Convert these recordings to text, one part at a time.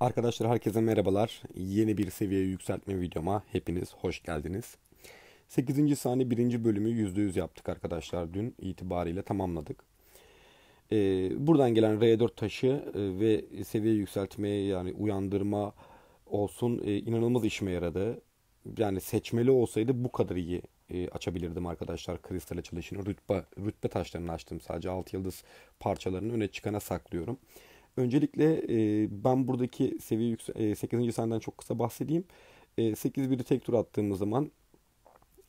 Arkadaşlar herkese merhabalar. Yeni bir seviye yükseltme videoma hepiniz hoş geldiniz. 8. sahne 1. bölümü %100 yaptık arkadaşlar. Dün itibariyle tamamladık. Ee, buradan gelen R4 taşı e, ve seviye yükseltmeye yani uyandırma olsun e, inanılmaz işime yaradı. Yani seçmeli olsaydı bu kadar iyi e, açabilirdim arkadaşlar kristal açılışını. Rütbe, rütbe taşlarını açtım sadece 6 yıldız parçalarını öne çıkana saklıyorum. Öncelikle e, ben buradaki seviye yükse- e, 8. sahneden çok kısa bahsedeyim. E, 8-1'i tek tur attığımız zaman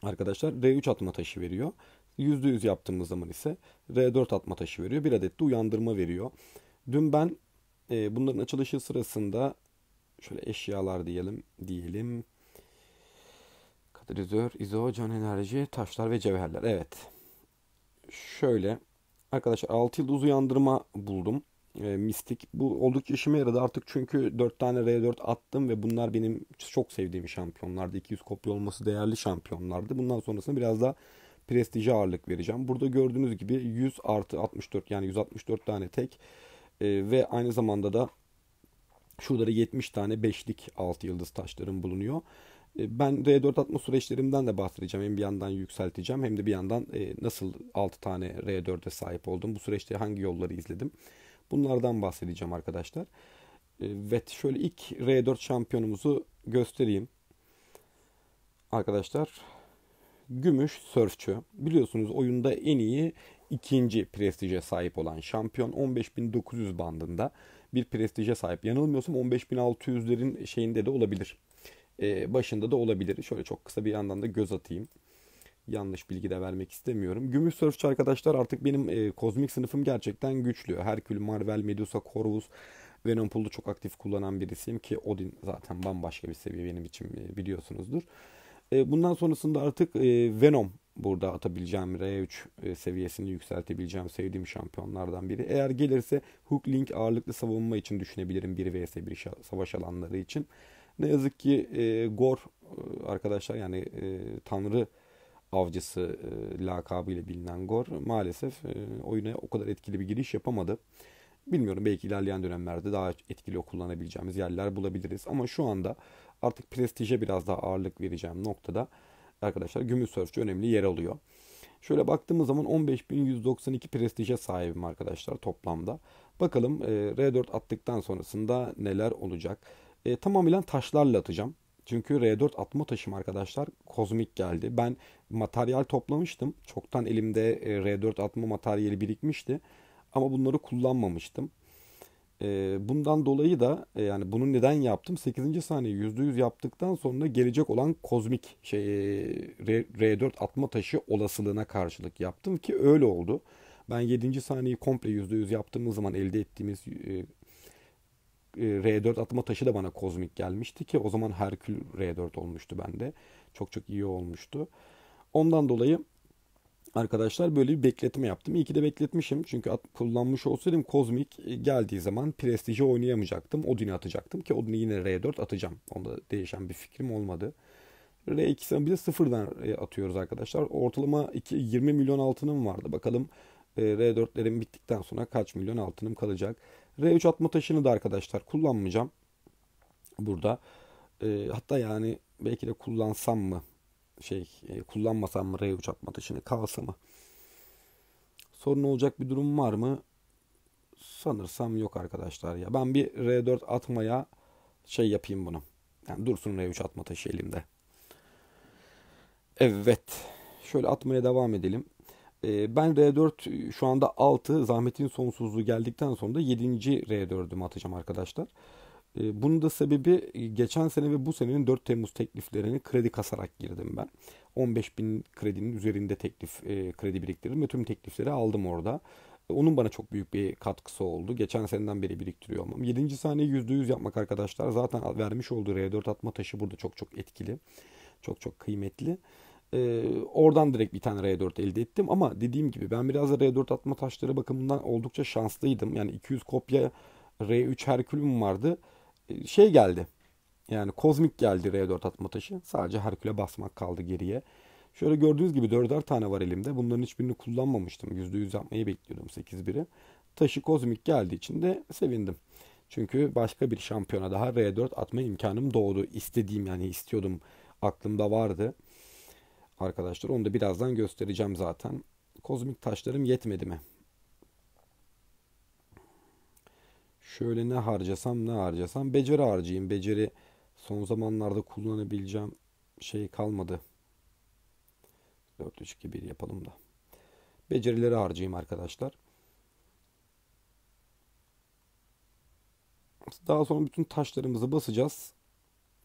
arkadaşlar R3 atma taşı veriyor. %100 yaptığımız zaman ise R4 atma taşı veriyor. Bir adet de uyandırma veriyor. Dün ben e, bunların açılışı sırasında şöyle eşyalar diyelim diyelim. Katalizör, izo, can enerji, taşlar ve cevherler. Evet. Şöyle arkadaşlar 6 yıldız uyandırma buldum e, mistik. Bu oldukça işime yaradı artık çünkü 4 tane R4 attım ve bunlar benim çok sevdiğim şampiyonlardı. 200 kopya olması değerli şampiyonlardı. Bundan sonrasında biraz daha prestije ağırlık vereceğim. Burada gördüğünüz gibi 100 artı 64 yani 164 tane tek e, ve aynı zamanda da şurada 70 tane 5'lik 6 yıldız taşlarım bulunuyor. E, ben R4 atma süreçlerimden de bahsedeceğim. Hem bir yandan yükselteceğim hem de bir yandan e, nasıl 6 tane R4'e sahip oldum. Bu süreçte hangi yolları izledim. Bunlardan bahsedeceğim arkadaşlar. Evet ee, şöyle ilk R4 şampiyonumuzu göstereyim. Arkadaşlar Gümüş Sörfçü. Biliyorsunuz oyunda en iyi ikinci prestije sahip olan şampiyon 15.900 bandında bir prestije sahip. Yanılmıyorsam 15.600'lerin şeyinde de olabilir. Ee, başında da olabilir. Şöyle çok kısa bir yandan da göz atayım yanlış bilgi de vermek istemiyorum. Gümüş sörfçü arkadaşlar artık benim e, kozmik sınıfım gerçekten güçlü. Herkül, Marvel, Medusa, Corvus, Venompul'u çok aktif kullanan birisiyim ki Odin zaten bambaşka bir seviye benim için e, biliyorsunuzdur. E, bundan sonrasında artık e, Venom burada atabileceğim R3 e, seviyesini yükseltebileceğim sevdiğim şampiyonlardan biri. Eğer gelirse Hook Link ağırlıklı savunma için düşünebilirim 1 vs 1 savaş alanları için. Ne yazık ki e, Gor e, arkadaşlar yani e, Tanrı avcısı e, lakabıyla bilinen Gor maalesef e, oyuna o kadar etkili bir giriş yapamadı. Bilmiyorum belki ilerleyen dönemlerde daha etkili kullanabileceğimiz yerler bulabiliriz. Ama şu anda artık prestije biraz daha ağırlık vereceğim noktada arkadaşlar gümüş sörfçü önemli yer alıyor. Şöyle baktığımız zaman 15.192 prestije sahibim arkadaşlar toplamda. Bakalım e, R4 attıktan sonrasında neler olacak. E, tamamıyla taşlarla atacağım. Çünkü R4 atma taşım arkadaşlar kozmik geldi. Ben materyal toplamıştım. Çoktan elimde e, R4 atma materyali birikmişti. Ama bunları kullanmamıştım. E, bundan dolayı da e, yani bunu neden yaptım? 8. saniye %100 yaptıktan sonra gelecek olan kozmik şey R4 atma taşı olasılığına karşılık yaptım ki öyle oldu. Ben 7. saniyeyi komple %100 yaptığımız zaman elde ettiğimiz e, R4 atma taşı da bana kozmik gelmişti ki o zaman Herkül R4 olmuştu bende. Çok çok iyi olmuştu. Ondan dolayı arkadaşlar böyle bir bekletme yaptım. İyi ki de bekletmişim. Çünkü at, kullanmış olsaydım kozmik e, geldiği zaman prestiji oynayamayacaktım. Odin'i atacaktım ki Odin'i yine R4 atacağım. Onda değişen bir fikrim olmadı. R2'sini bir de sıfırdan e, atıyoruz arkadaşlar. Ortalama 2, 20 milyon altınım vardı. Bakalım ee, R4'lerim bittikten sonra kaç milyon altınım kalacak. R3 atma taşını da arkadaşlar kullanmayacağım. Burada. Ee, hatta yani belki de kullansam mı? Şey e, kullanmasam mı R3 atma taşını kalsa mı? Sorun olacak bir durum var mı? Sanırsam yok arkadaşlar ya. Ben bir R4 atmaya şey yapayım bunu. Yani dursun R3 atma taşı elimde. Evet. Şöyle atmaya devam edelim. Ee, ben R4 e, şu anda 6 zahmetin sonsuzluğu geldikten sonra da 7. R4'ümü atacağım arkadaşlar. E, bunun da sebebi e, geçen sene ve bu senenin 4 Temmuz tekliflerini kredi kasarak girdim ben. 15 bin kredinin üzerinde teklif e, kredi biriktirdim ve tüm teklifleri aldım orada. Ee, onun bana çok büyük bir katkısı oldu. Geçen seneden beri biriktiriyor olmam. 7. saniye %100 yapmak arkadaşlar zaten vermiş olduğu R4 atma taşı burada çok çok etkili. Çok çok kıymetli. E, oradan direkt bir tane R4 elde ettim ama dediğim gibi ben biraz da R4 atma taşları bakımından oldukça şanslıydım. Yani 200 kopya R3 Herkül'üm vardı. E, şey geldi. Yani kozmik geldi R4 atma taşı. Sadece Herkül'e basmak kaldı geriye. Şöyle gördüğünüz gibi 4'er tane var elimde. Bunların hiçbirini kullanmamıştım. %100 yapmayı bekliyordum 8 biri Taşı kozmik geldiği için de sevindim. Çünkü başka bir şampiyona daha R4 atma imkanım doğdu. İstediğim yani istiyordum aklımda vardı arkadaşlar. Onu da birazdan göstereceğim zaten. Kozmik taşlarım yetmedi mi? Şöyle ne harcasam ne harcasam beceri harcayayım. Beceri son zamanlarda kullanabileceğim şey kalmadı. 4 3 2 1 yapalım da. Becerileri harcayayım arkadaşlar. Daha sonra bütün taşlarımızı basacağız.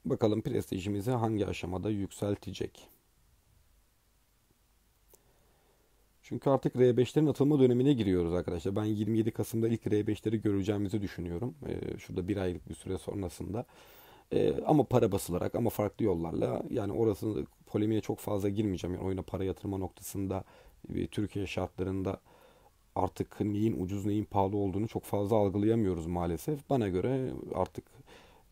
Bakalım prestijimizi hangi aşamada yükseltecek. Çünkü artık R5'lerin atılma dönemine giriyoruz arkadaşlar. Ben 27 Kasım'da ilk R5'leri göreceğimizi düşünüyorum. Ee, şurada bir aylık bir süre sonrasında. Ee, ama para basılarak ama farklı yollarla yani orası polemiğe çok fazla girmeyeceğim. Yani oyuna para yatırma noktasında e, Türkiye şartlarında artık neyin ucuz neyin pahalı olduğunu çok fazla algılayamıyoruz maalesef. Bana göre artık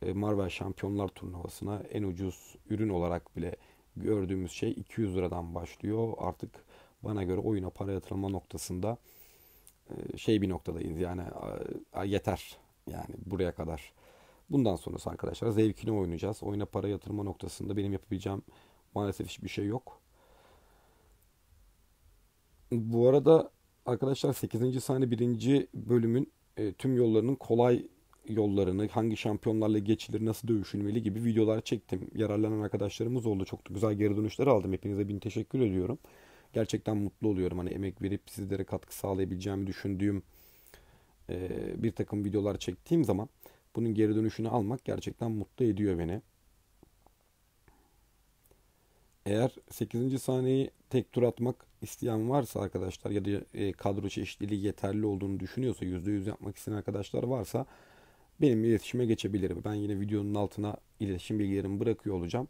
e, Marvel Şampiyonlar Turnuvası'na en ucuz ürün olarak bile gördüğümüz şey 200 liradan başlıyor. Artık bana göre oyuna para yatırılma noktasında e, şey bir noktadayız yani yeter yani buraya kadar. Bundan sonrası arkadaşlar zevkini oynayacağız. Oyuna para yatırma noktasında benim yapabileceğim maalesef hiçbir şey yok. Bu arada arkadaşlar 8. sahne 1. bölümün e, tüm yollarının kolay yollarını, hangi şampiyonlarla geçilir, nasıl dövüşülmeli gibi videolar çektim. Yararlanan arkadaşlarımız oldu. Çok da güzel geri dönüşler aldım. Hepinize bin teşekkür ediyorum gerçekten mutlu oluyorum. Hani emek verip sizlere katkı sağlayabileceğimi düşündüğüm e, bir takım videolar çektiğim zaman bunun geri dönüşünü almak gerçekten mutlu ediyor beni. Eğer 8. sahneyi tek tur atmak isteyen varsa arkadaşlar ya da e, kadro çeşitliliği yeterli olduğunu düşünüyorsa %100 yapmak isteyen arkadaşlar varsa benim iletişime geçebilirim. Ben yine videonun altına iletişim bilgilerimi bırakıyor olacağım.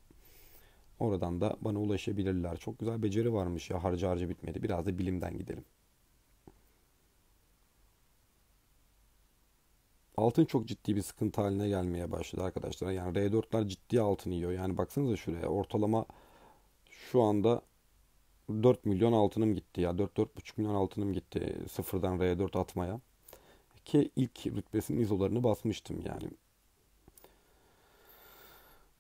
Oradan da bana ulaşabilirler. Çok güzel beceri varmış ya harca harca bitmedi. Biraz da bilimden gidelim. Altın çok ciddi bir sıkıntı haline gelmeye başladı arkadaşlar. Yani R4'ler ciddi altın yiyor. Yani baksanıza şuraya ortalama şu anda 4 milyon altınım gitti ya. 4-4,5 milyon altınım gitti sıfırdan R4 atmaya. Ki ilk rütbesinin izolarını basmıştım yani.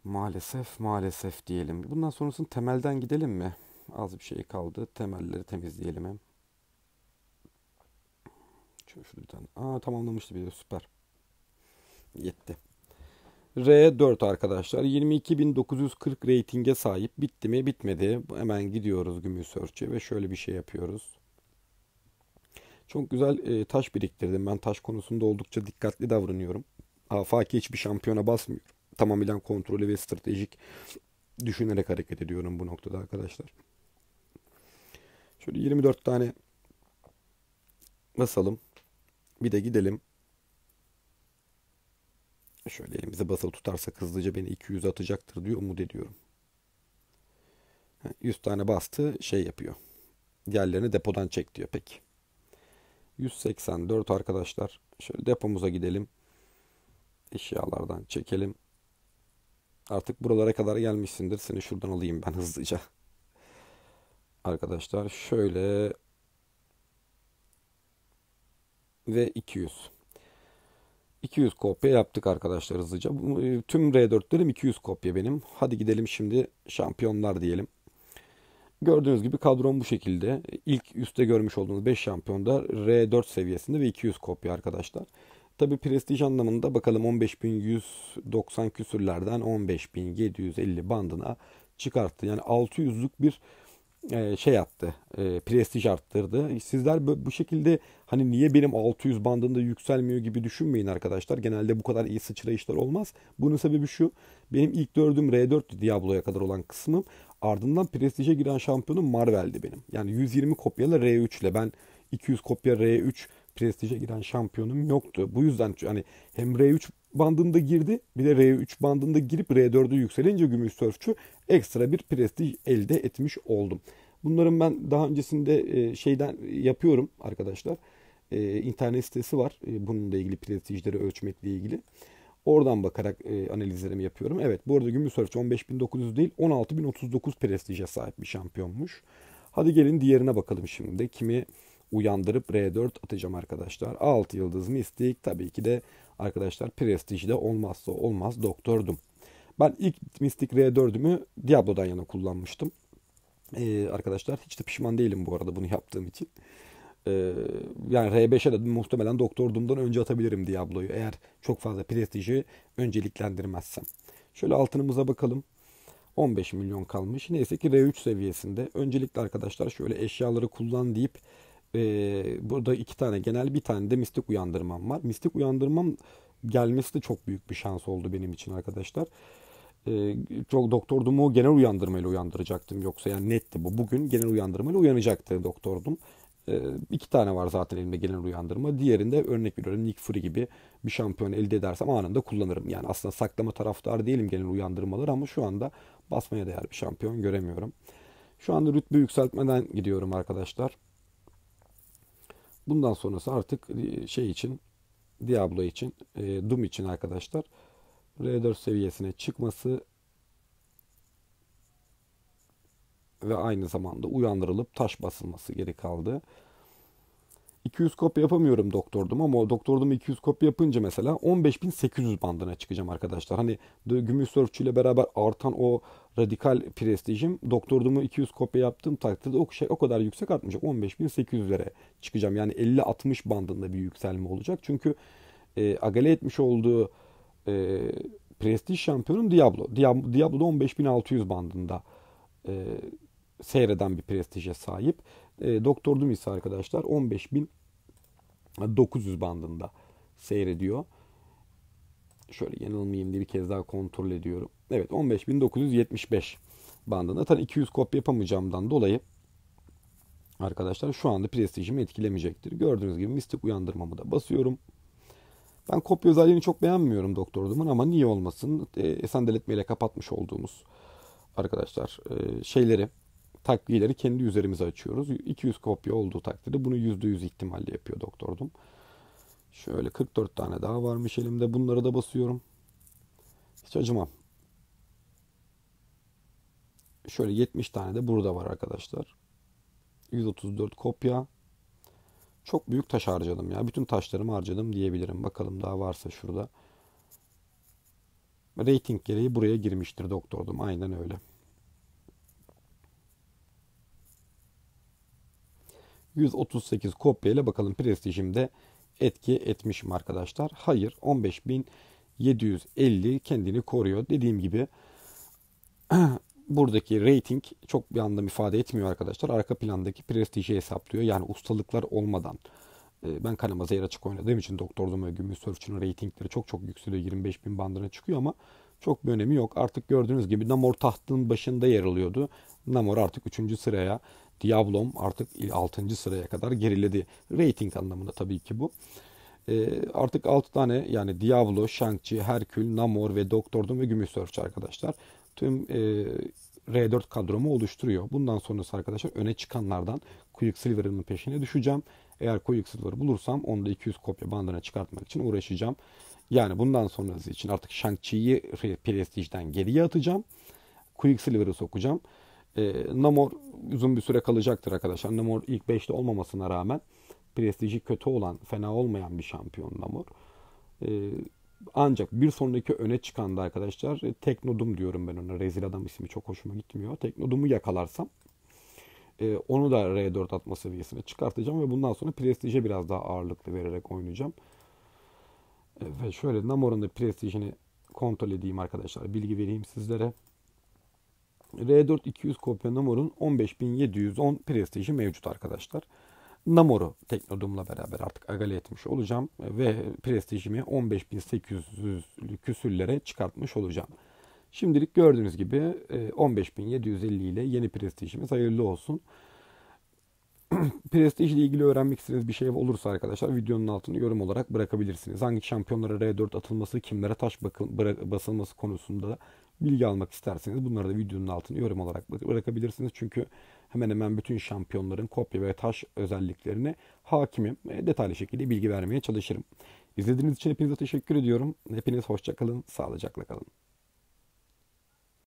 Maalesef, maalesef diyelim. Bundan sonrasını temelden gidelim mi? Az bir şey kaldı. Temelleri temizleyelim hem. Şöyle şuradan. Aa tamamlamıştı bir de süper. Yetti. R4 arkadaşlar 22.940 reytinge sahip bitti mi bitmedi hemen gidiyoruz Gümüş Search'e ve şöyle bir şey yapıyoruz. Çok güzel e, taş biriktirdim ben taş konusunda oldukça dikkatli davranıyorum. Afaki hiçbir şampiyona basmıyor tamamıyla kontrolü ve stratejik düşünerek hareket ediyorum bu noktada arkadaşlar. Şöyle 24 tane basalım. Bir de gidelim. Şöyle elimize basılı tutarsa hızlıca beni 200 atacaktır diyor umut ediyorum. 100 tane bastı şey yapıyor. Diğerlerini depodan çek diyor. Peki. 184 arkadaşlar. Şöyle depomuza gidelim. Eşyalardan çekelim. Artık buralara kadar gelmişsindir. Seni şuradan alayım ben hızlıca. Arkadaşlar şöyle ve 200. 200 kopya yaptık arkadaşlar hızlıca. E, tüm R4'lerim 200 kopya benim. Hadi gidelim şimdi şampiyonlar diyelim. Gördüğünüz gibi kadrom bu şekilde. İlk üstte görmüş olduğunuz 5 şampiyonda R4 seviyesinde ve 200 kopya arkadaşlar. Tabi prestij anlamında bakalım 15.190 küsürlerden 15.750 bandına çıkarttı. Yani 600'lük bir e, şey attı. E, prestij arttırdı. Sizler bu şekilde hani niye benim 600 bandında yükselmiyor gibi düşünmeyin arkadaşlar. Genelde bu kadar iyi sıçrayışlar olmaz. Bunun sebebi şu. Benim ilk dördüm R4 Diablo'ya kadar olan kısmım. Ardından prestije giren şampiyonum Marvel'di benim. Yani 120 kopyala R3 ile ben 200 kopya R3 prestije giren şampiyonum yoktu. Bu yüzden hani hem R3 bandında girdi bir de R3 bandında girip R4'e yükselince gümüş sörfçü ekstra bir prestij elde etmiş oldum. Bunların ben daha öncesinde e, şeyden yapıyorum arkadaşlar. E, internet sitesi var e, bununla ilgili prestijleri ölçmekle ilgili. Oradan bakarak analizlerimi yapıyorum. Evet bu arada Gümüş Sörfçü 15.900 değil 16.039 prestije sahip bir şampiyonmuş. Hadi gelin diğerine bakalım şimdi. Kimi uyandırıp R4 atacağım arkadaşlar. 6 yıldız mistik tabii ki de arkadaşlar prestijde olmazsa olmaz doktordum. Ben ilk mistik R4'ümü Diablo'dan yana kullanmıştım. Ee, arkadaşlar hiç de pişman değilim bu arada bunu yaptığım için. Ee, yani R5'e de muhtemelen doktordumdan önce atabilirim Diablo'yu. Eğer çok fazla prestiji önceliklendirmezsem. Şöyle altınımıza bakalım. 15 milyon kalmış. Neyse ki R3 seviyesinde. Öncelikle arkadaşlar şöyle eşyaları kullan deyip e, burada iki tane genel bir tane de mistik uyandırmam var. Mistik uyandırmam gelmesi de çok büyük bir şans oldu benim için arkadaşlar. E, çok doktordum o genel uyandırmayla uyandıracaktım yoksa yani netti bu. Bugün genel uyandırmayla uyanacaktı doktordum E, iki tane var zaten elimde genel uyandırma. Diğerinde örnek veriyorum Nick Fury gibi bir şampiyon elde edersem anında kullanırım. Yani aslında saklama taraftar değilim genel uyandırmalar ama şu anda basmaya değer bir şampiyon göremiyorum. Şu anda rütbe yükseltmeden gidiyorum arkadaşlar. Bundan sonrası artık e, şey için Diablo için, e, Doom için arkadaşlar R4 seviyesine çıkması ve aynı zamanda uyandırılıp taş basılması geri kaldı. 200 kopya yapamıyorum doktordum ama doktordum 200 kopya yapınca mesela 15.800 bandına çıkacağım arkadaşlar. Hani gümüş sörfçüyle beraber artan o radikal prestijim doktordumu 200 kopya yaptığım takdirde o şey o kadar yüksek artmayacak. 15.800'lere çıkacağım. Yani 50-60 bandında bir yükselme olacak. Çünkü e, agale etmiş olduğu e, prestij şampiyonum Diablo. Diablo, Diablo'da 15.600 bandında e, seyreden bir prestije sahip. E, Doktor Doom ise arkadaşlar 15.900 bandında seyrediyor. Şöyle yanılmayayım diye bir kez daha kontrol ediyorum. Evet 15.975 bandında. Tabii 200 kopya yapamayacağımdan dolayı arkadaşlar şu anda prestijimi etkilemeyecektir. Gördüğünüz gibi mistik uyandırmamı da basıyorum. Ben kopya özelliğini çok beğenmiyorum Doktor Doom'un ama niye olmasın? E, sendeletmeyle kapatmış olduğumuz arkadaşlar e, şeyleri takviyeleri kendi üzerimize açıyoruz. 200 kopya olduğu takdirde bunu %100 ihtimalle yapıyor doktordum. Şöyle 44 tane daha varmış elimde. Bunları da basıyorum. Hiç acımam. Şöyle 70 tane de burada var arkadaşlar. 134 kopya. Çok büyük taş harcadım ya. Bütün taşlarımı harcadım diyebilirim. Bakalım daha varsa şurada. Rating gereği buraya girmiştir doktordum. Aynen öyle. 138 kopyayla bakalım prestijimde etki etmiş mi arkadaşlar? Hayır 15.750 kendini koruyor. Dediğim gibi buradaki rating çok bir anlam ifade etmiyor arkadaşlar. Arka plandaki prestiji hesaplıyor. Yani ustalıklar olmadan e, ben kanama yer açık oynadığım için Doktor Doom ve Gümüş Sörfçü'nün reytingleri çok çok yükseliyor. 25.000 bandına çıkıyor ama çok bir önemi yok. Artık gördüğünüz gibi Namor tahtın başında yer alıyordu. Namor artık 3. sıraya Diablo'm artık 6. sıraya kadar geriledi. Rating anlamında tabii ki bu. E, artık 6 tane yani Diablo, Shang-Chi, Herkül, Namor ve Doktor Doom ve Gümüş Sörçü arkadaşlar. Tüm e, R4 kadromu oluşturuyor. Bundan sonrası arkadaşlar öne çıkanlardan Quicksilver'ın peşine düşeceğim. Eğer Quicksilver'ı bulursam onda 200 kopya bandına çıkartmak için uğraşacağım. Yani bundan sonrası için artık Shang-Chi'yi Prestige'den geriye atacağım. Quicksilver'ı sokacağım. E, Namor uzun bir süre kalacaktır arkadaşlar. Namor ilk 5'te olmamasına rağmen prestiji kötü olan, fena olmayan bir şampiyon Namor. Ee, ancak bir sonraki öne çıkan da arkadaşlar e, Teknodum diyorum ben ona. Rezil adam ismi çok hoşuma gitmiyor. Teknodumu yakalarsam e, onu da R4 atma seviyesine çıkartacağım ve bundan sonra prestije biraz daha ağırlıklı vererek oynayacağım. E, ve şöyle Namor'un da prestijini kontrol edeyim arkadaşlar. Bilgi vereyim sizlere. R4 200 kopya Namor'un 15710 prestiji mevcut arkadaşlar. Namor'u teknodumla beraber artık agale etmiş olacağım ve prestijimi 15800 küsürlere çıkartmış olacağım. Şimdilik gördüğünüz gibi 15750 e, ile yeni prestijimiz hayırlı olsun. Prestij ile ilgili öğrenmek istediğiniz bir şey olursa arkadaşlar videonun altını yorum olarak bırakabilirsiniz. Hangi şampiyonlara R4 atılması, kimlere taş basılması konusunda bilgi almak isterseniz bunları da videonun altına yorum olarak bırakabilirsiniz. Çünkü hemen hemen bütün şampiyonların kopya ve taş özelliklerini hakimim. E, detaylı şekilde bilgi vermeye çalışırım. İzlediğiniz için hepinize teşekkür ediyorum. Hepiniz hoşça kalın, sağlıcakla kalın.